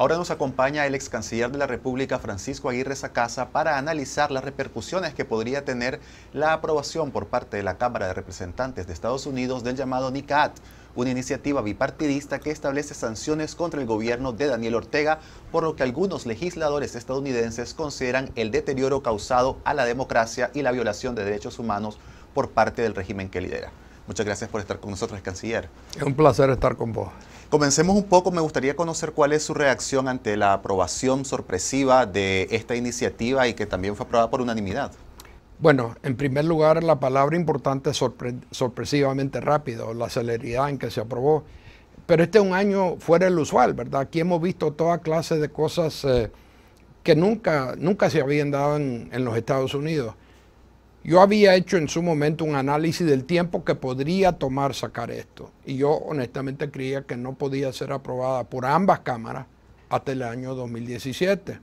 Ahora nos acompaña el ex canciller de la República, Francisco Aguirre Sacasa, para analizar las repercusiones que podría tener la aprobación por parte de la Cámara de Representantes de Estados Unidos del llamado NICAT, una iniciativa bipartidista que establece sanciones contra el gobierno de Daniel Ortega, por lo que algunos legisladores estadounidenses consideran el deterioro causado a la democracia y la violación de derechos humanos por parte del régimen que lidera. Muchas gracias por estar con nosotros, canciller. Es un placer estar con vos. Comencemos un poco, me gustaría conocer cuál es su reacción ante la aprobación sorpresiva de esta iniciativa y que también fue aprobada por unanimidad. Bueno, en primer lugar, la palabra importante es sorpresivamente rápido, la celeridad en que se aprobó. Pero este es un año fuera del usual, ¿verdad? Aquí hemos visto toda clase de cosas eh, que nunca, nunca se habían dado en los Estados Unidos. Yo había hecho en su momento un análisis del tiempo que podría tomar sacar esto y yo honestamente creía que no podía ser aprobada por ambas cámaras hasta el año 2017.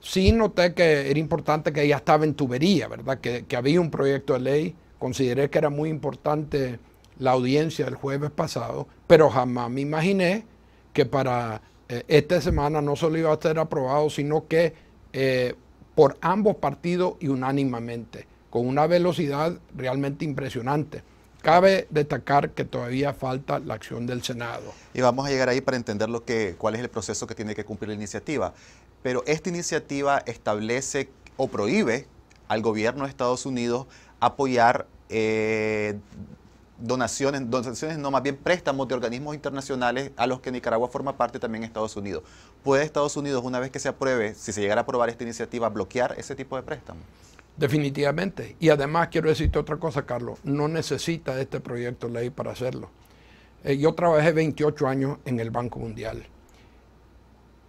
Sí noté que era importante que ya estaba en tubería, ¿verdad? Que, había un proyecto de ley. Consideré que era muy importante la audiencia del jueves pasado, pero jamás me imaginé que para eh, esta semana no solo iba a ser aprobado, sino que eh, por ambos partidos y unánimamente con una velocidad realmente impresionante. Cabe destacar que todavía falta la acción del Senado. Y vamos a llegar ahí para entender lo que, cuál es el proceso que tiene que cumplir la iniciativa. Pero esta iniciativa establece o prohíbe al gobierno de Estados Unidos apoyar eh, donaciones, no, más bien préstamos de organismos internacionales a los que Nicaragua forma parte también Estados Unidos. ¿Puede Estados Unidos, una vez que se apruebe, si se llegara a aprobar esta iniciativa, bloquear ese tipo de préstamos? Definitivamente. Y además quiero decirte otra cosa, Carlos, no necesita este proyecto de ley para hacerlo. Eh, yo trabajé 28 años en el Banco Mundial.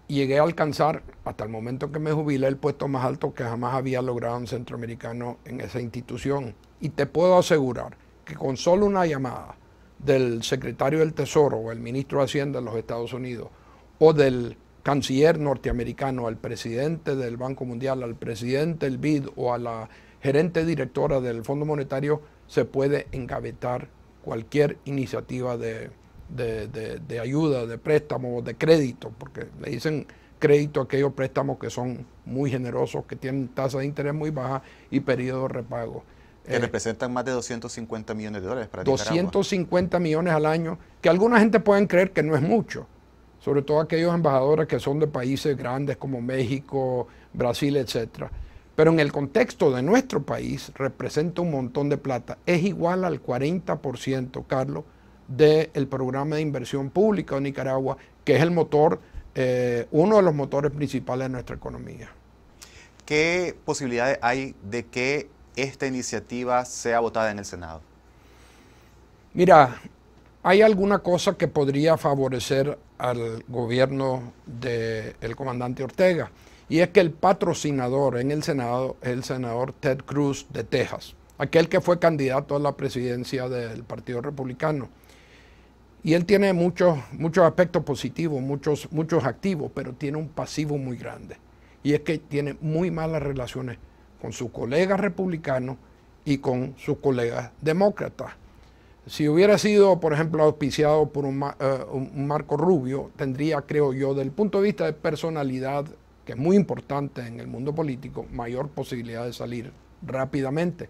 Llegué a alcanzar, hasta el momento que me jubilé, el puesto más alto que jamás había logrado un centroamericano en esa institución. Y te puedo asegurar que con solo una llamada del secretario del Tesoro o el ministro de Hacienda de los Estados Unidos o del canciller norteamericano al presidente del Banco Mundial, al presidente del BID o a la gerente directora del Fondo Monetario, se puede engavetar cualquier iniciativa de, ayuda, de préstamo, o de crédito, porque le dicen crédito a aquellos préstamos que son muy generosos, que tienen tasa de interés muy baja y periodo de repago. Que eh, representan más de 250 millones de dólares para 250 millones al año, que alguna gente puede creer que no es mucho, sobre todo aquellos embajadores que son de países grandes como México, Brasil, etc. Pero en el contexto de nuestro país representa un montón de plata. Es igual al 40%, Carlos, del programa de inversión pública de Nicaragua, que es el motor, eh, uno de los motores principales de nuestra economía. ¿Qué posibilidades hay de que esta iniciativa sea votada en el Senado? Mira, ¿hay alguna cosa que podría favorecer al gobierno del comandante Ortega? Y es que el patrocinador en el Senado es el senador Ted Cruz de Texas, aquel que fue candidato a la presidencia del Partido Republicano. Y él tiene muchos, muchos aspectos positivos, muchos, muchos activos, pero tiene un pasivo muy grande. Y es que tiene muy malas relaciones con sus colegas republicanos y con sus colegas demócratas. Si hubiera sido, por ejemplo, auspiciado por eh, un, Marco Rubio, tendría, creo yo, del punto de vista de personalidad, que es muy importante en el mundo político, mayor posibilidad de salir rápidamente.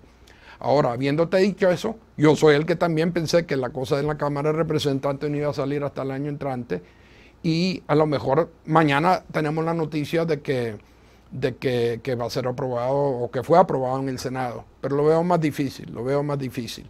Ahora, habiéndote dicho eso, yo soy el que también pensé que la cosa en la Cámara de Representantes no iba a salir hasta el año entrante y a lo mejor mañana tenemos la noticia de que de que, va a ser aprobado o que fue aprobado en el Senado. Pero lo veo más difícil, lo veo más difícil.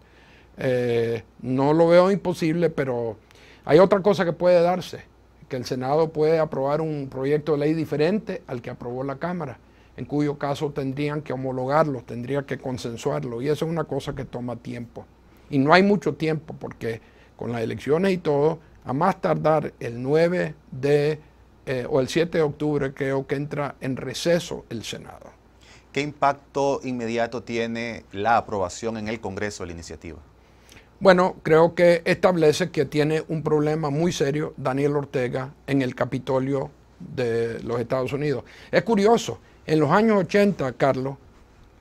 Eh, no lo veo imposible, pero hay otra cosa que puede darse, que el Senado puede aprobar un proyecto de ley diferente al que aprobó la Cámara, en cuyo caso tendrían que homologarlo, tendría que consensuarlo, y eso es una cosa que toma tiempo. Y no hay mucho tiempo, porque con las elecciones y todo, a más tardar el 9 de eh, o el 7 de octubre creo que entra en receso el Senado. ¿Qué impacto inmediato tiene la aprobación en el Congreso de la iniciativa? Bueno, creo que establece que tiene un problema muy serio Daniel Ortega en el Capitolio de los Estados Unidos. Es curioso, en los años 80, Carlos,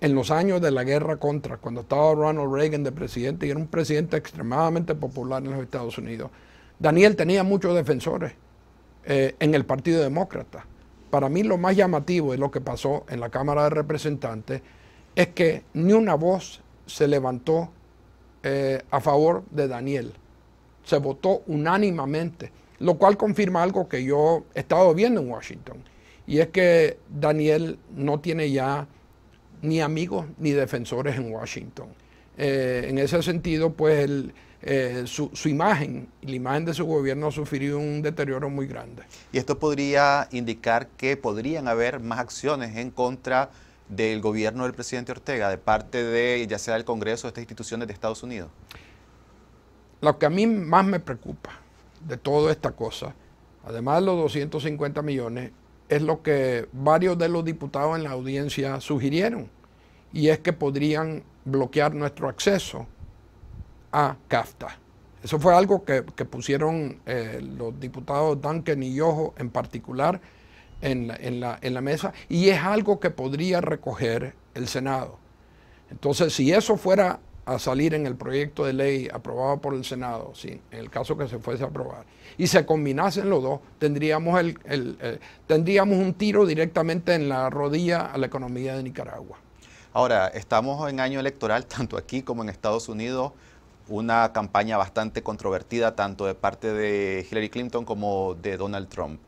en los años de la guerra contra, cuando estaba Ronald Reagan de presidente y era un presidente extremadamente popular en los Estados Unidos, Daniel tenía muchos defensores eh, en el Partido Demócrata. Para mí lo más llamativo de lo que pasó en la Cámara de Representantes es que ni una voz se levantó eh, a favor de Daniel. Se votó unánimemente, lo cual confirma algo que yo he estado viendo en Washington, y es que Daniel no tiene ya ni amigos ni defensores en Washington. Eh, en ese sentido, pues el eh, su, imagen, la imagen de su gobierno ha sufrido un deterioro muy grande. Y esto podría indicar que podrían haber más acciones en contra del gobierno del presidente Ortega, de parte de ya sea el Congreso o de estas instituciones de Estados Unidos. Lo que a mí más me preocupa de toda esta cosa, además de los 250 millones, es lo que varios de los diputados en la audiencia sugirieron, y es que podrían bloquear nuestro acceso a CAFTA. Eso fue algo que, que pusieron eh, los diputados Duncan y Yojo en particular en la, en, la, en la mesa y es algo que podría recoger el Senado. Entonces, si eso fuera a salir en el proyecto de ley aprobado por el Senado, si, en el caso que se fuese a aprobar, y se combinasen los dos, tendríamos, el, el, eh, tendríamos un tiro directamente en la rodilla a la economía de Nicaragua. Ahora, estamos en año electoral, tanto aquí como en Estados Unidos una campaña bastante controvertida tanto de parte de Hillary Clinton como de Donald Trump.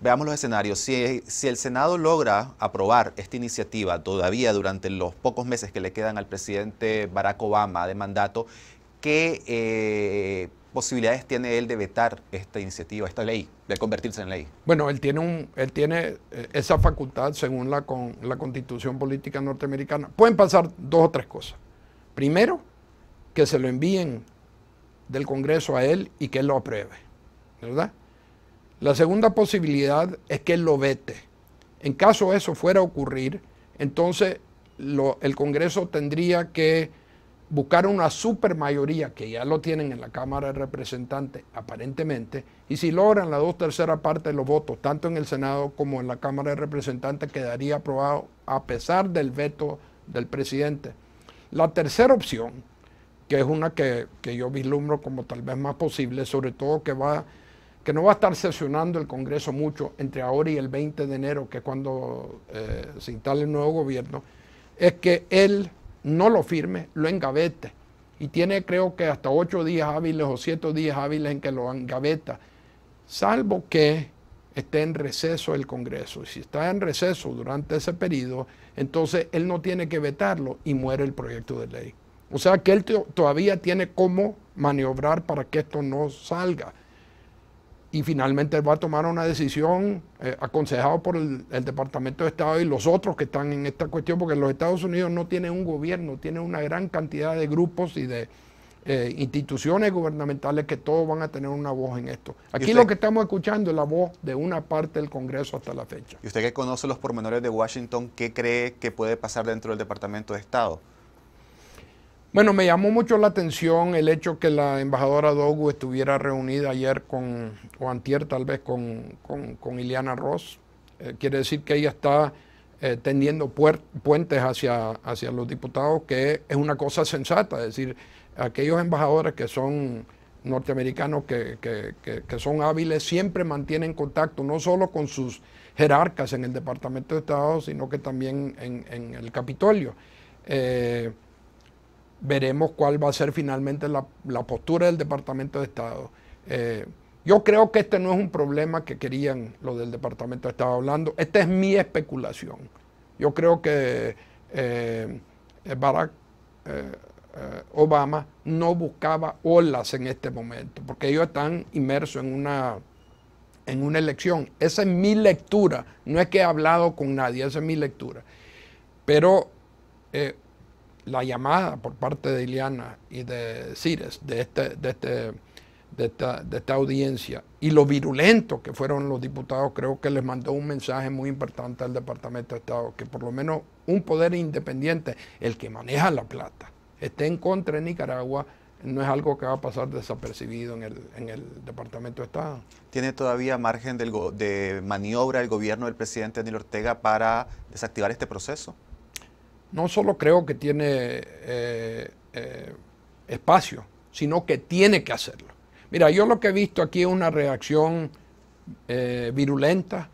Veamos los escenarios. Si, si, el Senado logra aprobar esta iniciativa todavía durante los pocos meses que le quedan al presidente Barack Obama de mandato, ¿qué eh, posibilidades tiene él de vetar esta iniciativa, esta ley, de convertirse en ley? Bueno, él tiene, un, él tiene eh, esa facultad según la, con, la constitución política norteamericana. Pueden pasar dos o tres cosas. Primero, que se lo envíen del Congreso a él y que él lo apruebe, ¿verdad? La segunda posibilidad es que él lo vete. En caso eso fuera a ocurrir, entonces el Congreso tendría que buscar una supermayoría, que ya lo tienen en la Cámara de Representantes aparentemente, y si logran la dos terceras partes de los votos, tanto en el Senado como en la Cámara de Representantes, quedaría aprobado a pesar del veto del presidente. La tercera opción que es una que, yo vislumbro como tal vez más posible, sobre todo que, va, que no va a estar sesionando el Congreso mucho entre ahora y el 20 de enero, que es cuando eh, se instale el nuevo gobierno, es que él no lo firme, lo engavete. Y tiene creo que hasta ocho días hábiles o siete días hábiles en que lo engaveta, salvo que esté en receso el Congreso. Y Si está en receso durante ese periodo, entonces él no tiene que vetarlo y muere el proyecto de ley. O sea que él todavía tiene cómo maniobrar para que esto no salga. Y finalmente va a tomar una decisión eh, aconsejado por el, Departamento de Estado y los otros que están en esta cuestión, porque los Estados Unidos no tienen un gobierno, tienen una gran cantidad de grupos y de eh, instituciones gubernamentales que todos van a tener una voz en esto. Aquí lo que estamos escuchando es la voz de una parte del Congreso hasta la fecha. ¿Y usted que conoce los pormenores de Washington, qué cree que puede pasar dentro del Departamento de Estado? Bueno, me llamó mucho la atención el hecho que la embajadora Dogu estuviera reunida ayer con, o antier tal vez, con, con, Ileana Ross. Eh, quiere decir que ella está eh, tendiendo puentes hacia, hacia los diputados, que es una cosa sensata. Es decir, aquellos embajadores que son norteamericanos, que, son hábiles, siempre mantienen contacto, no solo con sus jerarcas en el Departamento de Estado, sino que también en, el Capitolio. Eh, veremos cuál va a ser finalmente la, postura del Departamento de Estado. Eh, yo creo que este no es un problema que querían lo del Departamento de Estado hablando. Esta es mi especulación. Yo creo que eh, Barack eh, Obama no buscaba olas en este momento, porque ellos están inmersos en una, en una elección. Esa es mi lectura. No es que he hablado con nadie, esa es mi lectura. Pero la llamada por parte de Ileana y de Cires, de, este, de, este, de, esta, audiencia, y lo virulento que fueron los diputados, creo que les mandó un mensaje muy importante al Departamento de Estado, que por lo menos un poder independiente, el que maneja la plata, esté en contra de Nicaragua, no es algo que va a pasar desapercibido en el, Departamento de Estado. ¿Tiene todavía margen de maniobra el gobierno del presidente Daniel Ortega para desactivar este proceso? no solo creo que tiene eh, eh, espacio, sino que tiene que hacerlo. Mira, yo lo que he visto aquí es una reacción eh, virulenta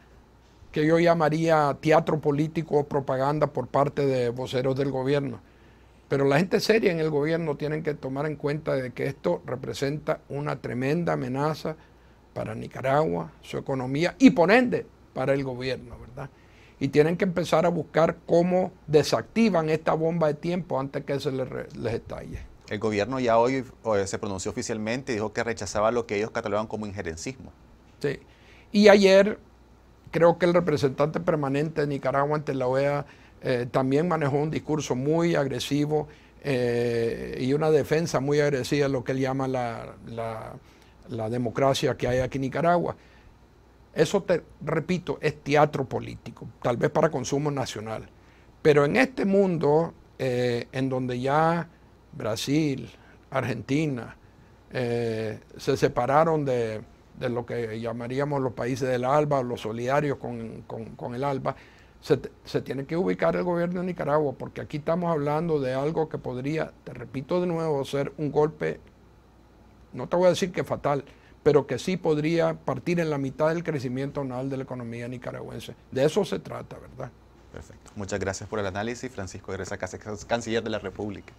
que yo llamaría teatro político o propaganda por parte de voceros del gobierno. Pero la gente seria en el gobierno tienen que tomar en cuenta de que esto representa una tremenda amenaza para Nicaragua, su economía y por ende para el gobierno y tienen que empezar a buscar cómo desactivan esta bomba de tiempo antes que se les, estalle. El gobierno ya hoy eh, se pronunció oficialmente y dijo que rechazaba lo que ellos catalogan como injerencismo. Sí. Y ayer creo que el representante permanente de Nicaragua ante la OEA eh, también manejó un discurso muy agresivo eh, y una defensa muy agresiva de lo que él llama la, la democracia que hay aquí en Nicaragua. Eso, te repito, es teatro político, tal vez para consumo nacional. Pero en este mundo, eh, en donde ya Brasil, Argentina, eh, se separaron de, lo que llamaríamos los países del ALBA, los solidarios con, el ALBA, se, se, tiene que ubicar el gobierno de Nicaragua, porque aquí estamos hablando de algo que podría, te repito de nuevo, ser un golpe, no te voy a decir que fatal, pero que sí podría partir en la mitad del crecimiento anual de la economía nicaragüense. De eso se trata, ¿verdad? Perfecto. Muchas gracias por el análisis, Francisco Gresa, Canciller de la República.